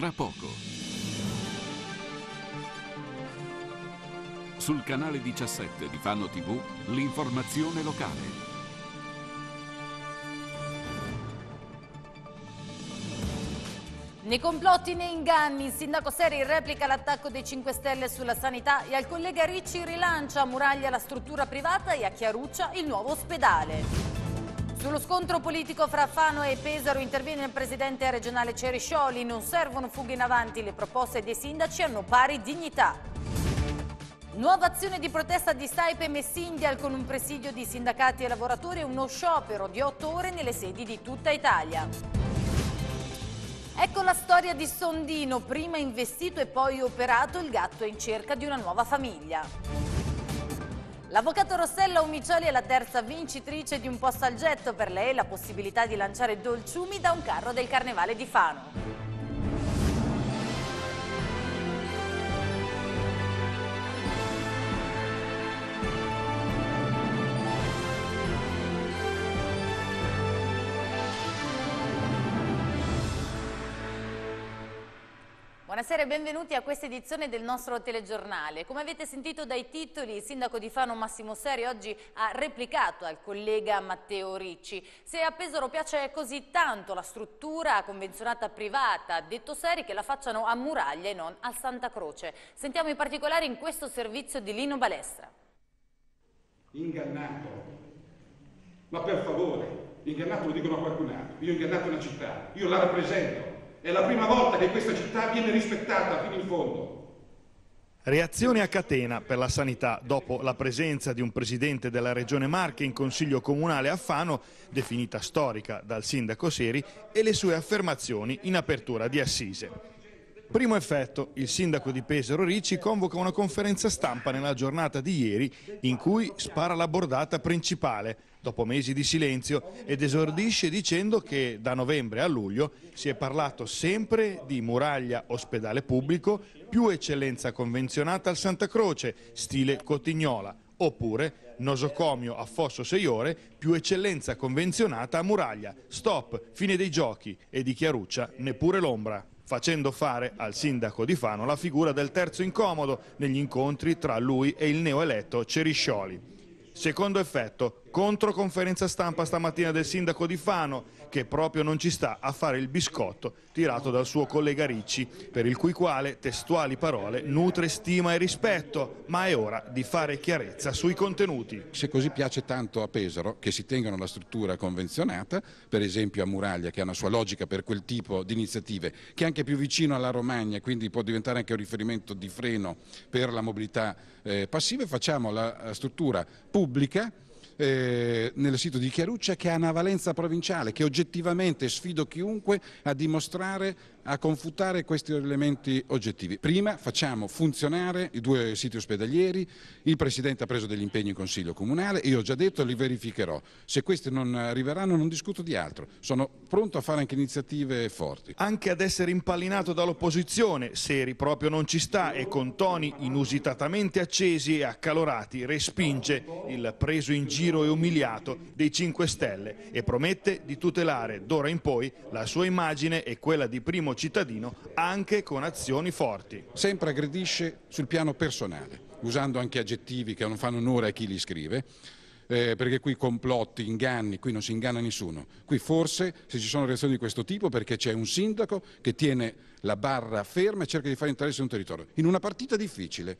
tra poco. Sul canale 17 di Fanno TV, l'informazione locale. Né complotti né inganni, il sindaco Seri replica l'attacco dei 5 Stelle sulla sanità e al collega Ricci rilancia a Muraglia la struttura privata e a Chiaruccia il nuovo ospedale. Sullo scontro politico fra Fano e Pesaro interviene il presidente regionale Ceriscioli. Non servono fughe in avanti, le proposte dei sindaci hanno pari dignità. Nuova azione di protesta di Saipe e Messindial con un presidio di sindacati e lavoratori e uno sciopero di otto ore nelle sedi di tutta Italia. Ecco la storia di Sondino, prima investito e poi operato, il gatto in cerca di una nuova famiglia. L'avvocato Rossella Umicioli è la terza vincitrice di un posto al getto. Per lei la possibilità di lanciare dolciumi da un carro del Carnevale di Fano. Buonasera e benvenuti a questa edizione del nostro telegiornale. Come avete sentito dai titoli, il sindaco di Fano Massimo Seri oggi ha replicato al collega Matteo Ricci. Se a Pesaro piace così tanto la struttura convenzionata privata, ha detto Seri che la facciano a Muraglia e non a Santa Croce. Sentiamo i particolari in questo servizio di Lino Balestra. Ingannato. Ma per favore, ingannato lo dicono a qualcun altro. Io ho ingannato una città, io la rappresento. È la prima volta che questa città viene rispettata fino in fondo. Reazione a catena per la sanità dopo la presenza di un presidente della Regione Marche in Consiglio Comunale a Fano, definita storica dal sindaco Seri, e le sue affermazioni in apertura di Assise. Primo effetto, il sindaco di Pesaro Ricci convoca una conferenza stampa nella giornata di ieri in cui spara la bordata principale dopo mesi di silenzio ed esordisce dicendo che da novembre a luglio si è parlato sempre di muraglia ospedale pubblico più eccellenza convenzionata al Santa Croce, stile Cotignola, oppure nosocomio a Fosso 6 ore più eccellenza convenzionata a Muraglia. Stop, fine dei giochi e di Chiaruccia neppure l'ombra facendo fare al sindaco di Fano la figura del terzo incomodo negli incontri tra lui e il neoeletto Ceriscioli. Secondo effetto, contro conferenza stampa stamattina del sindaco di Fano che proprio non ci sta a fare il biscotto tirato dal suo collega Ricci per il cui quale testuali parole nutre stima e rispetto ma è ora di fare chiarezza sui contenuti. Se così piace tanto a Pesaro che si tengano la struttura convenzionata per esempio a Muraglia che ha una sua logica per quel tipo di iniziative che è anche più vicino alla Romagna quindi può diventare anche un riferimento di freno per la mobilità eh, passiva facciamo la struttura pubblica eh, nel sito di Chiaruccia che ha una valenza provinciale, che oggettivamente sfido chiunque a dimostrare, a confutare questi elementi oggettivi. Prima facciamo funzionare i due siti ospedalieri, il Presidente ha preso degli impegni in Consiglio Comunale, io ho già detto li verificherò. Se questi non arriveranno non discuto di altro, sono pronto a fare anche iniziative forti. Anche ad essere impallinato dall'opposizione, Seri proprio non ci sta e con toni inusitatamente accesi e accalorati respinge il preso in giro satiro e umiliato dei 5 Stelle e promette di tutelare d'ora in poi la sua immagine e quella di primo cittadino anche con azioni forti. Sempre aggredisce sul piano personale, usando anche aggettivi che non fanno onore a chi li scrive, eh, perché qui complotti, inganni, qui non si inganna nessuno. Qui forse se ci sono reazioni di questo tipo perché c'è un sindaco che tiene la barra ferma e cerca di fare interesse in un territorio. In una partita difficile,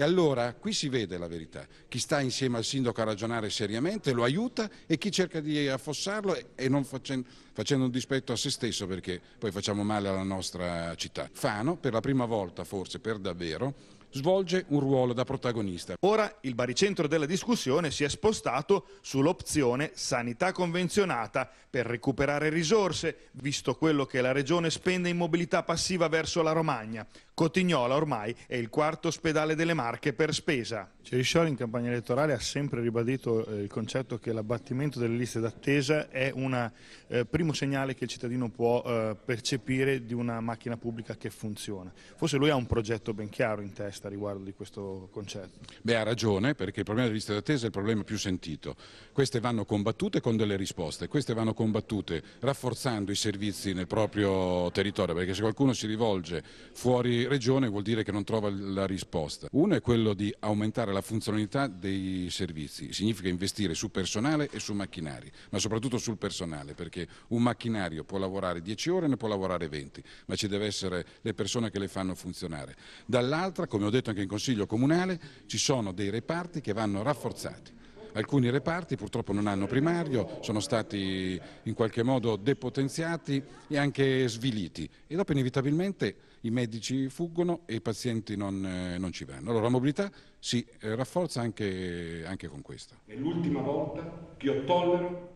e allora qui si vede la verità. Chi sta insieme al sindaco a ragionare seriamente lo aiuta e chi cerca di affossarlo e non facendo, facendo un dispetto a se stesso perché poi facciamo male alla nostra città. Fano, per la prima volta forse per davvero, svolge un ruolo da protagonista. Ora il baricentro della discussione si è spostato sull'opzione sanità convenzionata per recuperare risorse, visto quello che la Regione spende in mobilità passiva verso la Romagna. Cotignola ormai è il quarto ospedale delle Marche per spesa. Ceriscioli in campagna elettorale ha sempre ribadito eh, il concetto che l'abbattimento delle liste d'attesa è un eh, primo segnale che il cittadino può eh, percepire di una macchina pubblica che funziona. Forse lui ha un progetto ben chiaro in testa riguardo di questo concetto. Beh, ha ragione perché il problema delle liste d'attesa è il problema più sentito. Queste vanno combattute con delle risposte, queste vanno combattute rafforzando i servizi nel proprio territorio perché se qualcuno si rivolge fuori regione vuol dire che non trova la risposta. Uno è quello di aumentare la funzionalità dei servizi, significa investire su personale e su macchinari, ma soprattutto sul personale, perché un macchinario può lavorare 10 ore e ne può lavorare 20, ma ci deve essere le persone che le fanno funzionare. Dall'altra, come ho detto anche in Consiglio Comunale, ci sono dei reparti che vanno rafforzati. Alcuni reparti purtroppo non hanno primario, sono stati in qualche modo depotenziati e anche sviliti e dopo inevitabilmente i medici fuggono e i pazienti non, eh, non ci vanno. Allora la mobilità si eh, rafforza anche, anche con questo. È l'ultima volta che io tollero...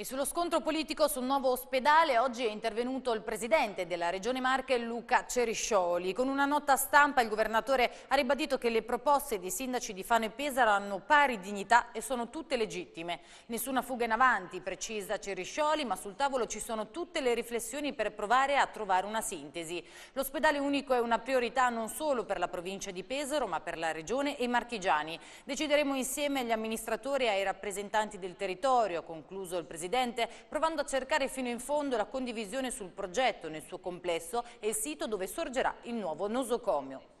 E sullo scontro politico sul nuovo ospedale oggi è intervenuto il presidente della Regione Marche Luca Ceriscioli. Con una nota stampa il governatore ha ribadito che le proposte dei sindaci di Fano e Pesaro hanno pari dignità e sono tutte legittime. Nessuna fuga in avanti, precisa Ceriscioli, ma sul tavolo ci sono tutte le riflessioni per provare a trovare una sintesi. L'ospedale unico è una priorità non solo per la provincia di Pesaro, ma per la Regione e i marchigiani. Decideremo insieme agli amministratori e ai rappresentanti del territorio, concluso il presidente Presidente, provando a cercare fino in fondo la condivisione sul progetto nel suo complesso e il sito dove sorgerà il nuovo nosocomio.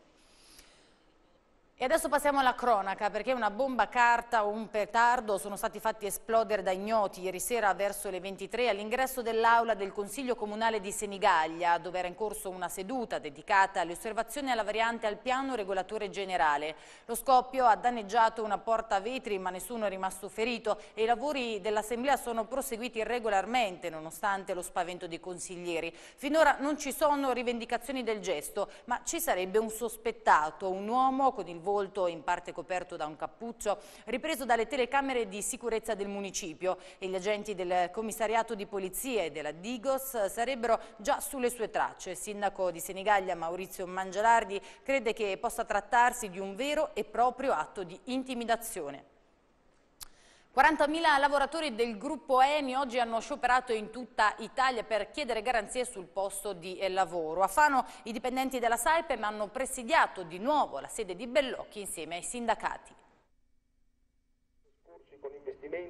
E adesso passiamo alla cronaca perché una bomba carta o un petardo sono stati fatti esplodere da ignoti ieri sera verso le 23 all'ingresso dell'aula del Consiglio Comunale di Senigaglia, dove era in corso una seduta dedicata alle osservazioni alla variante al piano regolatore generale. Lo scoppio ha danneggiato una porta a vetri ma nessuno è rimasto ferito e i lavori dell'Assemblea sono proseguiti regolarmente nonostante lo spavento dei consiglieri. Finora non ci sono rivendicazioni del gesto ma ci sarebbe un sospettato, un uomo con il volto in parte coperto da un cappuccio, ripreso dalle telecamere di sicurezza del municipio e gli agenti del commissariato di polizia e della Digos sarebbero già sulle sue tracce. Il sindaco di Senigallia Maurizio Mangialardi crede che possa trattarsi di un vero e proprio atto di intimidazione. 40.000 lavoratori del gruppo Eni oggi hanno scioperato in tutta Italia per chiedere garanzie sul posto di eh, lavoro. A Fano i dipendenti della Saipem hanno presidiato di nuovo la sede di Bellocchi insieme ai sindacati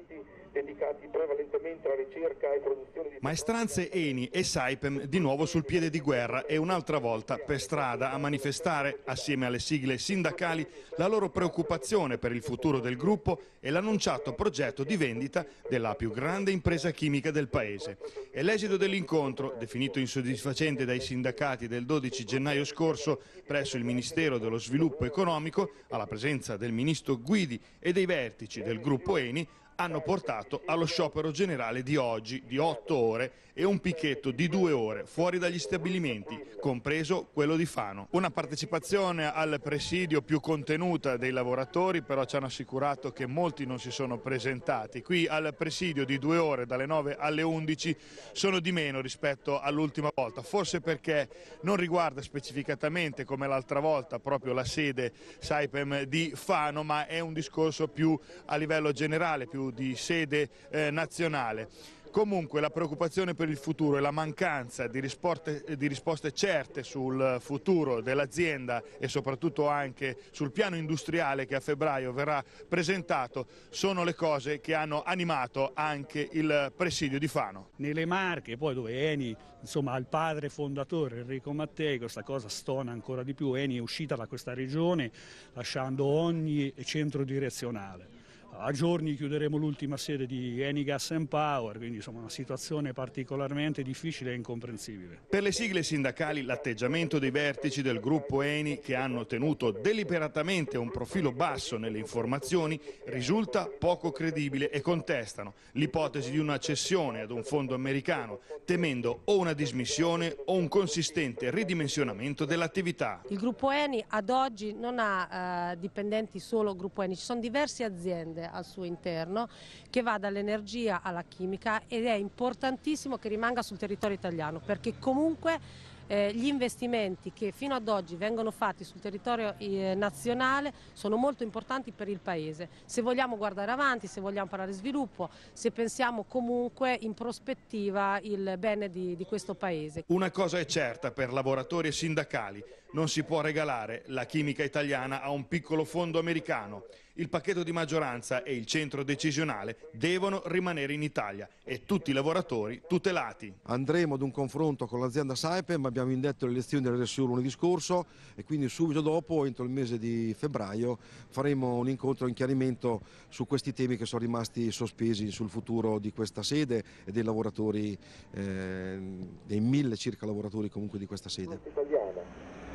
investimenti dedicati prevalentemente alla ricerca e produzione di... Maestranze Eni e Saipem di nuovo sul piede di guerra e un'altra volta per strada a manifestare, assieme alle sigle sindacali, la loro preoccupazione per il futuro del gruppo e l'annunciato progetto di vendita della più grande impresa chimica del Paese. E l'esito dell'incontro, definito insoddisfacente dai sindacati del 12 gennaio scorso presso il Ministero dello Sviluppo Economico, alla presenza del Ministro Guidi e dei vertici del gruppo Eni, hanno portato allo sciopero generale di oggi di 8 ore e un picchetto di 2 ore fuori dagli stabilimenti, compreso quello di Fano. Una partecipazione al presidio più contenuta dei lavoratori, però ci hanno assicurato che molti non si sono presentati. Qui al presidio di 2 ore dalle 9 alle 11 sono di meno rispetto all'ultima volta, forse perché non riguarda specificatamente come l'altra volta proprio la sede Saipem di Fano, ma è un discorso più a livello generale, più di sede eh, nazionale. Comunque la preoccupazione per il futuro e la mancanza di risposte, di risposte certe sul futuro dell'azienda e soprattutto anche sul piano industriale che a febbraio verrà presentato sono le cose che hanno animato anche il presidio di Fano. Nelle Marche, poi dove Eni, insomma il padre fondatore Enrico Mattei, questa cosa stona ancora di più, Eni è uscita da questa regione lasciando ogni centro direzionale a giorni chiuderemo l'ultima sede di Enigas Power, quindi insomma una situazione particolarmente difficile e incomprensibile. Per le sigle sindacali l'atteggiamento dei vertici del gruppo Eni, che hanno tenuto deliberatamente un profilo basso nelle informazioni, risulta poco credibile e contestano l'ipotesi di una cessione ad un fondo americano, temendo o una dismissione o un consistente ridimensionamento dell'attività. Il gruppo Eni ad oggi non ha eh, dipendenti solo gruppo Eni, ci sono diverse aziende al suo interno, che va dall'energia alla chimica ed è importantissimo che rimanga sul territorio italiano perché comunque eh, gli investimenti che fino ad oggi vengono fatti sul territorio eh, nazionale sono molto importanti per il Paese. Se vogliamo guardare avanti, se vogliamo parlare sviluppo, se pensiamo comunque in prospettiva il bene di, di questo Paese. Una cosa è certa per lavoratori e sindacali, non si può regalare la chimica italiana a un piccolo fondo americano. Il pacchetto di maggioranza e il centro decisionale devono rimanere in Italia e tutti i lavoratori tutelati. Andremo ad un confronto con l'azienda Saipem, abbiamo indetto le elezioni del RSU lunedì scorso e quindi subito dopo, entro il mese di febbraio, faremo un incontro in chiarimento su questi temi che sono rimasti sospesi sul futuro di questa sede e dei lavoratori, eh, dei mille circa lavoratori comunque di questa sede. Il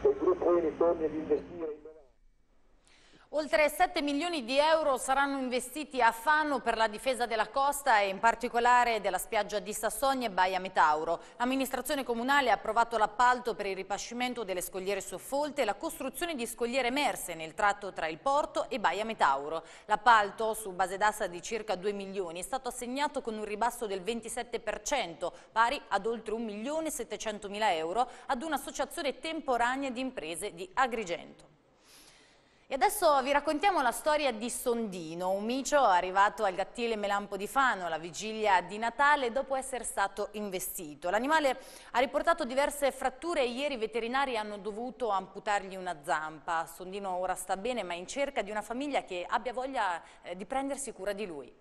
gruppo torna ad investire Oltre 7 milioni di euro saranno investiti a Fano per la difesa della costa e in particolare della spiaggia di Sassonia e Baia Metauro. L'amministrazione comunale ha approvato l'appalto per il ripascimento delle scogliere soffolte e la costruzione di scogliere emerse nel tratto tra il porto e Baia Metauro. L'appalto, su base d'assa di circa 2 milioni, è stato assegnato con un ribasso del 27%, pari ad oltre 1 milione 700 mila euro, ad un'associazione temporanea di imprese di Agrigento. E adesso vi raccontiamo la storia di Sondino, un micio arrivato al gattile Melampo di Fano alla vigilia di Natale dopo essere stato investito. L'animale ha riportato diverse fratture e ieri i veterinari hanno dovuto amputargli una zampa. Sondino ora sta bene ma in cerca di una famiglia che abbia voglia eh, di prendersi cura di lui.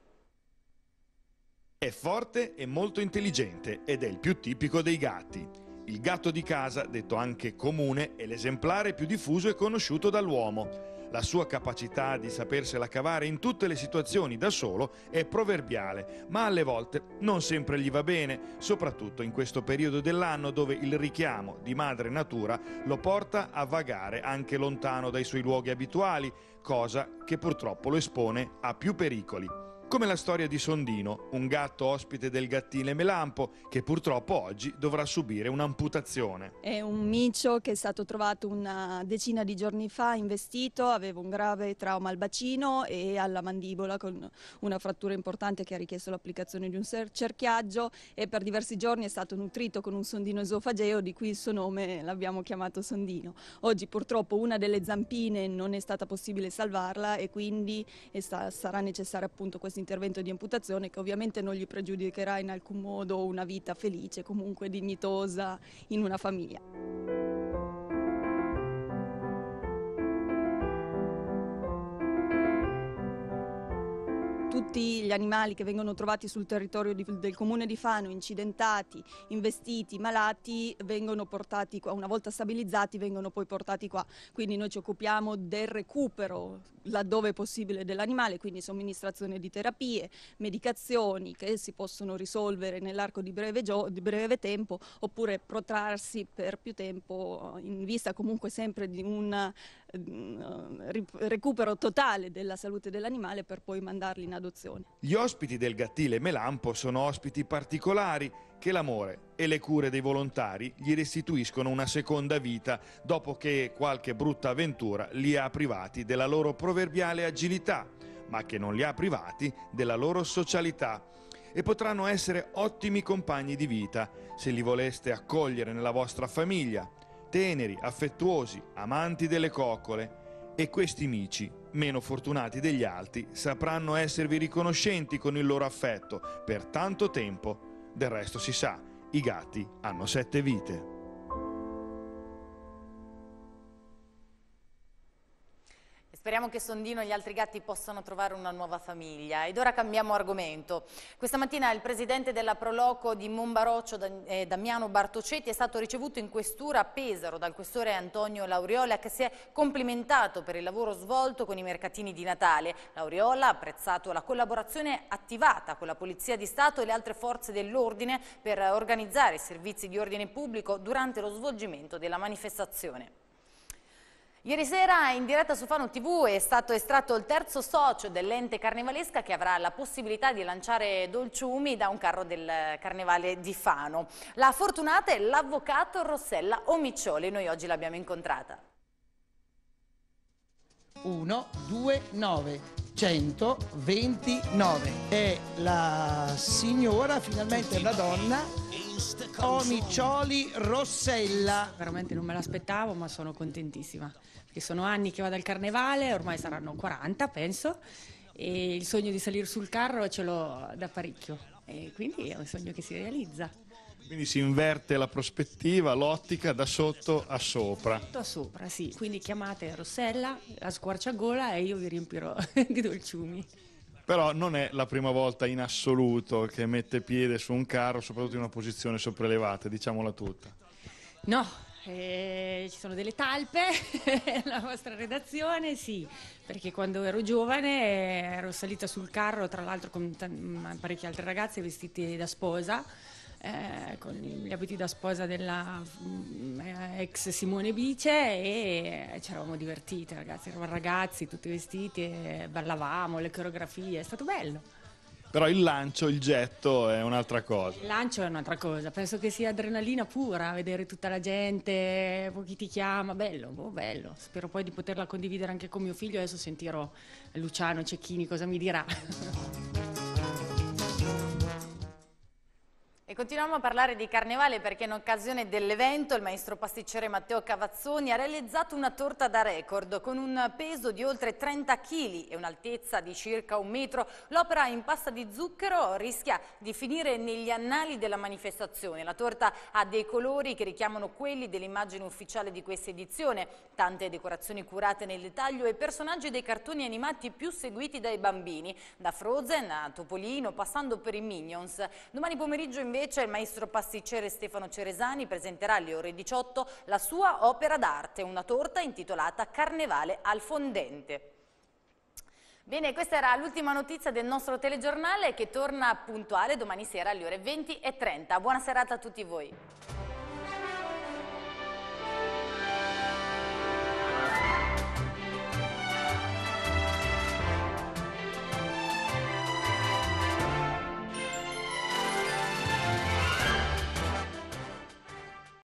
È forte e molto intelligente ed è il più tipico dei gatti. Il gatto di casa, detto anche comune, è l'esemplare più diffuso e conosciuto dall'uomo. La sua capacità di sapersela cavare in tutte le situazioni da solo è proverbiale, ma alle volte non sempre gli va bene, soprattutto in questo periodo dell'anno dove il richiamo di madre natura lo porta a vagare anche lontano dai suoi luoghi abituali, cosa che purtroppo lo espone a più pericoli. Come la storia di Sondino, un gatto ospite del gattile Melampo, che purtroppo oggi dovrà subire un'amputazione. È un micio che è stato trovato una decina di giorni fa investito, aveva un grave trauma al bacino e alla mandibola con una frattura importante che ha richiesto l'applicazione di un cerchiaggio e per diversi giorni è stato nutrito con un sondino esofageo, di cui il suo nome l'abbiamo chiamato sondino. Oggi purtroppo una delle zampine non è stata possibile salvarla e quindi sarà necessaria appunto questa questo intervento di amputazione che ovviamente non gli pregiudicherà in alcun modo una vita felice, comunque dignitosa in una famiglia. tutti gli animali che vengono trovati sul territorio di, del comune di Fano, incidentati, investiti, malati, vengono portati qua, una volta stabilizzati vengono poi portati qua. Quindi noi ci occupiamo del recupero laddove è possibile dell'animale, quindi somministrazione di terapie, medicazioni che si possono risolvere nell'arco di, di breve tempo oppure protrarsi per più tempo in vista comunque sempre di un eh, eh, recupero totale della salute dell'animale per poi mandarli in adozione situazione. Gli ospiti del Gattile Melampo sono ospiti particolari che l'amore e le cure dei volontari gli restituiscono una seconda vita dopo che qualche brutta avventura li ha privati della loro proverbiale agilità, ma che non li ha privati della loro socialità e potranno essere ottimi compagni di vita se li voleste accogliere nella vostra famiglia, teneri, affettuosi, amanti delle coccole e questi mici meno fortunati degli altri sapranno esservi riconoscenti con il loro affetto per tanto tempo. Del resto si sa, i gatti hanno sette vite. Speriamo che Sondino e gli altri gatti possano trovare una nuova famiglia. Ed ora cambiamo argomento. Questa mattina il presidente della Proloco di Monbaroccio, eh, Damiano Bartocetti, è stato ricevuto in questura a Pesaro dal questore Antonio Lauriola che si è complimentato per il lavoro svolto con i mercatini di Natale. Lauriola ha apprezzato la collaborazione attivata con la Polizia di Stato e le altre forze dell'ordine per organizzare servizi di ordine pubblico durante lo svolgimento della manifestazione. Ieri sera in diretta su Fano TV è stato estratto il terzo socio dell'ente carnevalesca che avrà la possibilità di lanciare dolciumi da un carro del carnevale di Fano. La fortunata è l'avvocato Rossella Omiccioli, noi oggi l'abbiamo incontrata. 1, 2, 9, 129. È la signora, finalmente la donna Omiccioli Rossella. Veramente non me l'aspettavo, ma sono contentissima perché sono anni che vado al carnevale, ormai saranno 40 penso, e il sogno di salire sul carro ce l'ho da parecchio e quindi è un sogno che si realizza. Quindi si inverte la prospettiva, l'ottica da sotto a sopra. Da Sotto a sopra, sì. Quindi chiamate Rossella, a squarciagola e io vi riempirò di dolciumi. Però non è la prima volta in assoluto che mette piede su un carro, soprattutto in una posizione sopraelevata, diciamola tutta. No, eh, ci sono delle talpe la vostra redazione, sì, perché quando ero giovane eh, ero salita sul carro, tra l'altro con t- parecchie altre ragazze vestite da sposa, eh, con gli abiti da sposa della mh, mm, ex Simone Bice e ci eravamo divertite ragazzi, eravamo ragazzi tutti vestiti, eh, ballavamo le coreografie, è stato bello però il lancio, il getto è un'altra cosa. Il lancio è un'altra cosa, penso che sia adrenalina pura, vedere tutta la gente, chi ti chiama, bello, boh, bello. Spero poi di poterla condividere anche con mio figlio, adesso sentirò Luciano Cecchini cosa mi dirà. E continuiamo a parlare di carnevale perché in occasione dell'evento il maestro pasticcere Matteo Cavazzoni ha realizzato una torta da record con un peso di oltre 30 kg e un'altezza di circa un metro. L'opera in pasta di zucchero rischia di finire negli annali della manifestazione. La torta ha dei colori che richiamano quelli dell'immagine ufficiale di questa edizione, tante decorazioni curate nel dettaglio e personaggi dei cartoni animati più seguiti dai bambini, da Frozen a Topolino passando per i Minions. Domani pomeriggio in invece il maestro pasticcere Stefano Ceresani presenterà alle ore 18 la sua opera d'arte, una torta intitolata Carnevale al fondente. Bene, questa era l'ultima notizia del nostro telegiornale che torna puntuale domani sera alle ore 20 e 30. Buona serata a tutti voi.